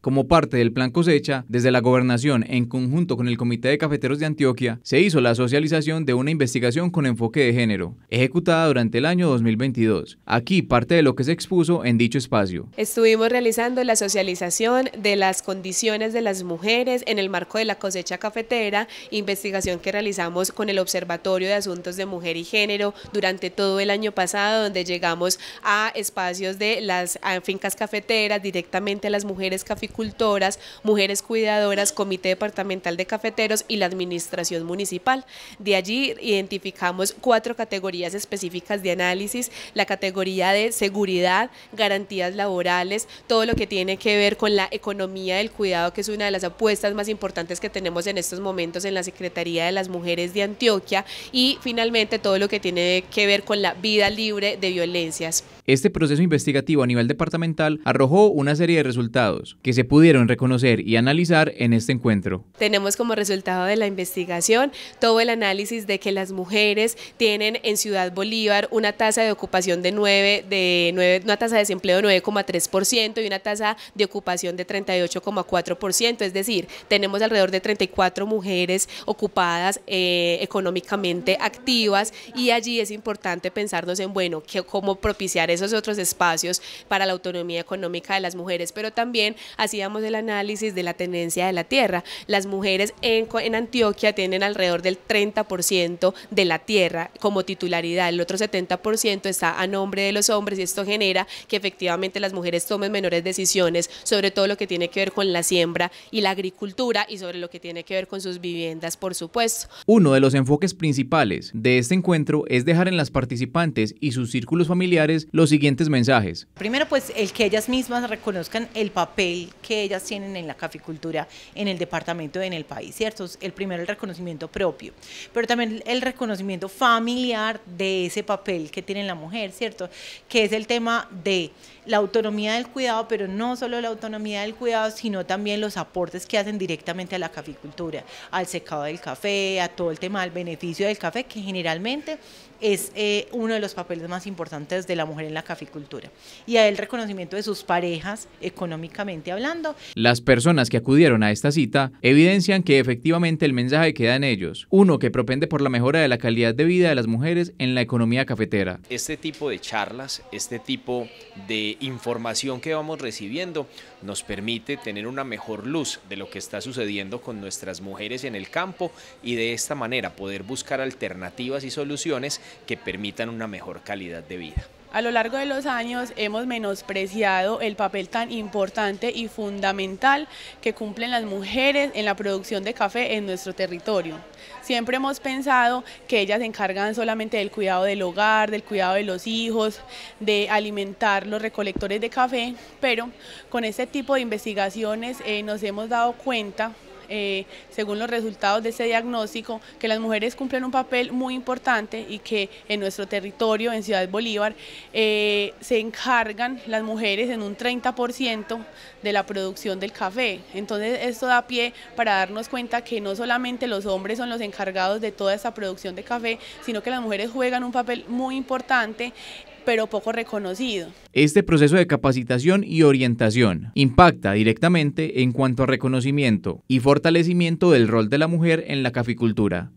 Como parte del plan cosecha, desde la gobernación, en conjunto con el Comité de Cafeteros de Antioquia, se hizo la socialización de una investigación con enfoque de género, ejecutada durante el año 2022. Aquí parte de lo que se expuso en dicho espacio. Estuvimos realizando la socialización de las condiciones de las mujeres en el marco de la cosecha cafetera, investigación que realizamos con el Observatorio de Asuntos de Mujer y Género durante todo el año pasado, donde llegamos a espacios de las fincas cafeteras, directamente a las mujeres cafeteras agricultoras, mujeres cuidadoras, comité departamental de cafeteros y la administración municipal. De allí identificamos cuatro categorías específicas de análisis, la categoría de seguridad, garantías laborales, todo lo que tiene que ver con la economía del cuidado, que es una de las apuestas más importantes que tenemos en estos momentos en la Secretaría de las Mujeres de Antioquia y finalmente todo lo que tiene que ver con la vida libre de violencias. Este proceso investigativo a nivel departamental arrojó una serie de resultados que se pudieron reconocer y analizar en este encuentro. Tenemos como resultado de la investigación todo el análisis de que las mujeres tienen en Ciudad Bolívar una tasa de ocupación de 9, de 9 una tasa de desempleo de 9,3% y una tasa de ocupación de 38,4%, es decir, tenemos alrededor de 34 mujeres ocupadas eh, económicamente activas y allí es importante pensarnos en, bueno, cómo propiciar esos otros espacios para la autonomía económica de las mujeres, pero también a hacíamos el análisis de la tenencia de la tierra. Las mujeres en, en Antioquia tienen alrededor del 30% de la tierra como titularidad, el otro 70% está a nombre de los hombres y esto genera que efectivamente las mujeres tomen menores decisiones sobre todo lo que tiene que ver con la siembra y la agricultura y sobre lo que tiene que ver con sus viviendas, por supuesto. Uno de los enfoques principales de este encuentro es dejar en las participantes y sus círculos familiares los siguientes mensajes. Primero, pues el que ellas mismas reconozcan el papel que ellas tienen en la caficultura en el departamento, en el país, ¿cierto? El primero, el reconocimiento propio, pero también el reconocimiento familiar de ese papel que tiene la mujer, ¿cierto? Que es el tema de la autonomía del cuidado, pero no solo la autonomía del cuidado, sino también los aportes que hacen directamente a la caficultura, al secado del café, a todo el tema del beneficio del café, que generalmente es eh, uno de los papeles más importantes de la mujer en la caficultura. Y el reconocimiento de sus parejas, económicamente hablando, las personas que acudieron a esta cita evidencian que efectivamente el mensaje queda en ellos. Uno que propende por la mejora de la calidad de vida de las mujeres en la economía cafetera. Este tipo de charlas, este tipo de información que vamos recibiendo nos permite tener una mejor luz de lo que está sucediendo con nuestras mujeres en el campo y de esta manera poder buscar alternativas y soluciones que permitan una mejor calidad de vida. A lo largo de los años hemos menospreciado el papel tan importante y fundamental que cumplen las mujeres en la producción de café en nuestro territorio. Siempre hemos pensado que ellas se encargan solamente del cuidado del hogar, del cuidado de los hijos, de alimentar los recolectores de café, pero con este tipo de investigaciones eh, nos hemos dado cuenta eh, según los resultados de ese diagnóstico, que las mujeres cumplen un papel muy importante y que en nuestro territorio, en Ciudad Bolívar, eh, se encargan las mujeres en un 30% de la producción del café. Entonces esto da pie para darnos cuenta que no solamente los hombres son los encargados de toda esa producción de café, sino que las mujeres juegan un papel muy importante pero poco reconocido. Este proceso de capacitación y orientación impacta directamente en cuanto a reconocimiento y fortalecimiento del rol de la mujer en la caficultura